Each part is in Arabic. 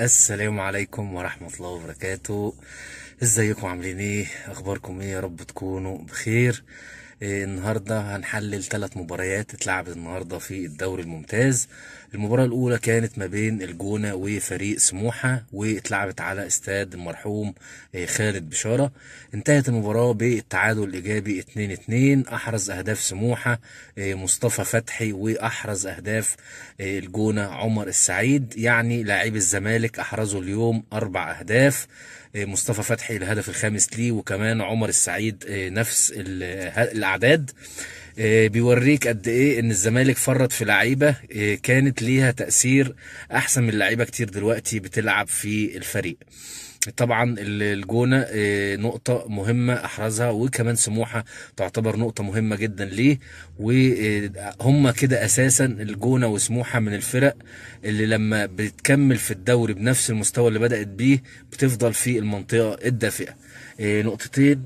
السلام عليكم ورحمة الله وبركاته ازيكم عاملين ايه اخباركم ايه يا رب تكونوا بخير النهارده هنحلل ثلاث مباريات اتلعبت النهارده في الدوري الممتاز المباراه الاولى كانت ما بين الجونه وفريق سموحه واتلعبت على استاد المرحوم آه، خالد بشاره انتهت المباراه بالتعادل الايجابي 2-2 احرز اهداف سموحه آه، مصطفى فتحي واحرز اهداف آه، الجونه عمر السعيد يعني لاعبي الزمالك احرزوا اليوم اربع اهداف مصطفى فتحي الهدف الخامس ليه وكمان عمر السعيد نفس الاعداد آه، بيوريك قد ايه ان الزمالك فرط في لعيبه آه، كانت ليها تاثير احسن من لعيبه كتير دلوقتي بتلعب في الفريق طبعا الجونه آه، نقطه مهمه احرزها وكمان سموحه تعتبر نقطه مهمه جدا ليه وهم آه، كده اساسا الجونه وسموحه من الفرق اللي لما بتكمل في الدوري بنفس المستوى اللي بدات بيه بتفضل في المنطقه الدافئه آه، نقطتين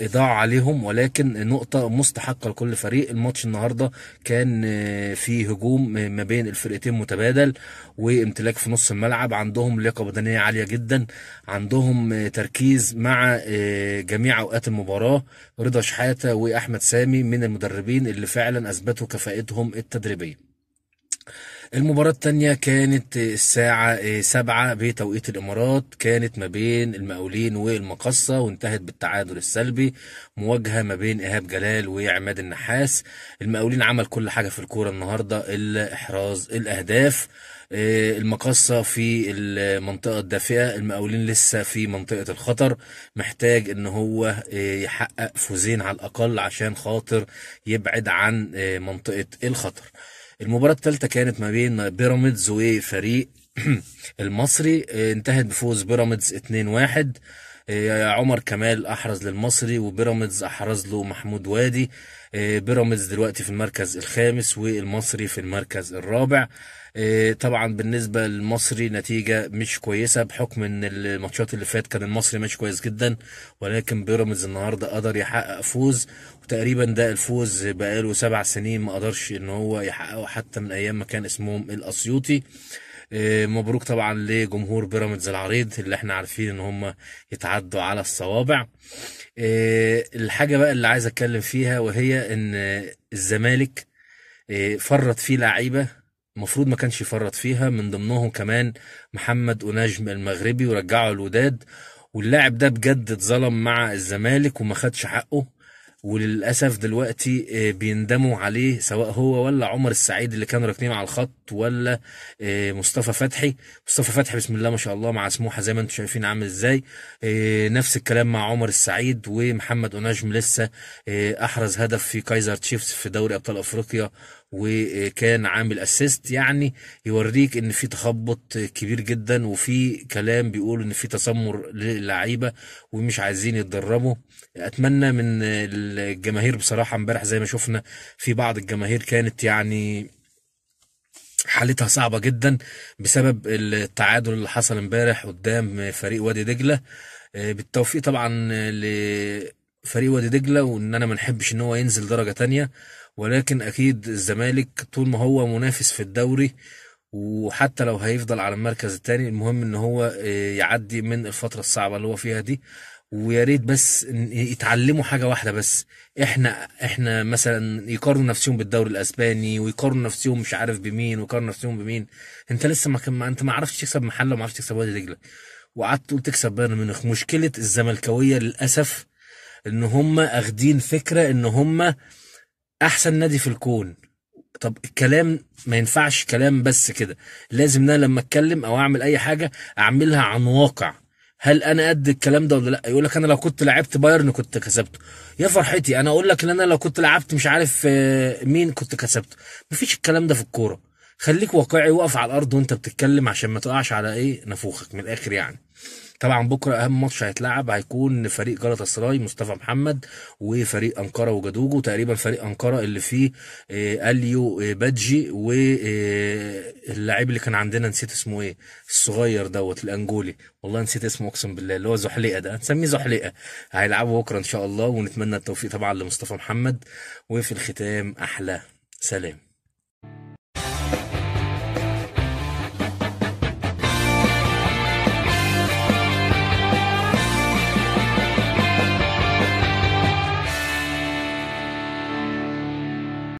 اضاع عليهم ولكن نقطة مستحقة لكل فريق الماتش النهاردة كان في هجوم ما بين الفرقتين متبادل وامتلاك في نص الملعب عندهم لياقة بدنية عالية جدا عندهم تركيز مع آه، جميع اوقات المباراه رضا شحاته واحمد سامي من المدربين اللي فعلا اثبتوا كفاءتهم التدريبيه المباراة الثانية كانت الساعة سبعة بتوقيت الإمارات كانت ما بين المقاولين والمقصة وانتهت بالتعادل السلبي مواجهة ما بين إيهاب جلال وعماد النحاس المقاولين عمل كل حاجة في الكورة النهاردة إلا إحراز الأهداف آه، المقصة في المنطقة الدافئة المقاولين لسه في منطقة الخطر محتاج ان هو آه، يحقق فوزين على الأقل عشان خاطر يبعد عن آه، منطقة الخطر المباراة الثالثة كانت ما بين بيراميدز وفريق المصري آه، انتهت بفوز بيراميدز 2-1 إيه، عمر كمال احرز للمصري وبيراميدز احرز له محمود وادي إيه، بيراميدز دلوقتي في المركز الخامس والمصري في المركز الرابع إيه، طبعا بالنسبه للمصري نتيجه مش كويسه بحكم ان الماتشات اللي فات كان المصري ماشي كويس جدا ولكن بيراميدز النهارده قدر يحقق فوز وتقريبا ده الفوز بقاله سبع سنين ما قدرش ان هو يحققه حتى من ايام ما كان اسمهم الاسيوطي إيه، مبروك طبعا لجمهور بيراميدز العريض اللي احنا عارفين ان هم يتعدوا على الصوابع إيه، الحاجه بقى اللي عايز اتكلم فيها وهي ان الزمالك إيه، فرط فيه لعيبه المفروض ما كانش يفرط فيها من ضمنهم كمان محمد ونجم المغربي ورجعه الوداد واللاعب ده بجد اتظلم مع الزمالك وما خدش حقه وللاسف دلوقتي آه، بيندموا عليه سواء هو ولا عمر السعيد اللي كانوا راكنين على الخط ولا آه، مصطفى فتحي مصطفى فتحي بسم الله ما شاء الله مع سموحه زي ما انتم شايفين عامل ازاي آه، نفس الكلام مع عمر السعيد ومحمد اوناجم لسه احرز هدف في كايزر تشيفز في دوري ابطال افريقيا وكان عامل اسيست يعني يوريك ان في تخبط كبير جدا وفي كلام بيقول ان في تسمر للعيبه ومش عايزين يتدربوا اتمنى من الجماهير بصراحه امبارح زي ما شفنا في بعض الجماهير كانت يعني حالتها صعبه جدا بسبب التعادل اللي حصل امبارح قدام فريق وادي دجله آه، بالتوفيق طبعا ل فريق وادي دجله وان انا ما نحبش ان هو ينزل درجه تانية ولكن اكيد الزمالك طول ما هو منافس في الدوري وحتى لو هيفضل على المركز الثاني المهم ان هو آه، يعدي من الفتره الصعبه اللي هو فيها دي ويا ريت بس يتعلموا حاجه واحده بس احنا احنا مثلا يقارنوا نفسهم بالدوري الاسباني ويقارنوا نفسهم مش عارف بمين ويقارنوا نفسهم بمين انت لسه ما كان انت ما عرفتش تكسب محله وما عرفتش تكسب وادي دجله وقعدت تقول تكسب بايرن ميونخ مشكله الزملكاويه للاسف ان هم اخدين فكره ان هم احسن نادي في الكون طب الكلام ما ينفعش كلام بس كده لازم انا لما اتكلم او اعمل اي حاجه اعملها عن واقع هل انا قد الكلام ده ولا لا يقول لك انا لو كنت لعبت بايرن كنت كسبته يا فرحتي انا اقول لك ان انا لو كنت لعبت مش عارف آه، مين كنت كسبته مفيش الكلام ده في الكوره خليك واقعي وقف على الارض وانت بتتكلم عشان ما تقعش على ايه نافوخك من الاخر يعني طبعا بكره اهم ماتش هيتلعب هيكون فريق جلطة سراي مصطفى محمد وفريق انقره وجدوجو تقريبا فريق انقره اللي فيه آه، اليو آه، بادجي واللاعب آه، اللي كان عندنا نسيت اسمه ايه الصغير دوت الانجولي والله نسيت اسمه اقسم بالله اللي هو زحليقه ده هنسميه زحليقه هيلعبوا بكره ان شاء الله ونتمنى التوفيق طبعا لمصطفى محمد وفي الختام احلى سلام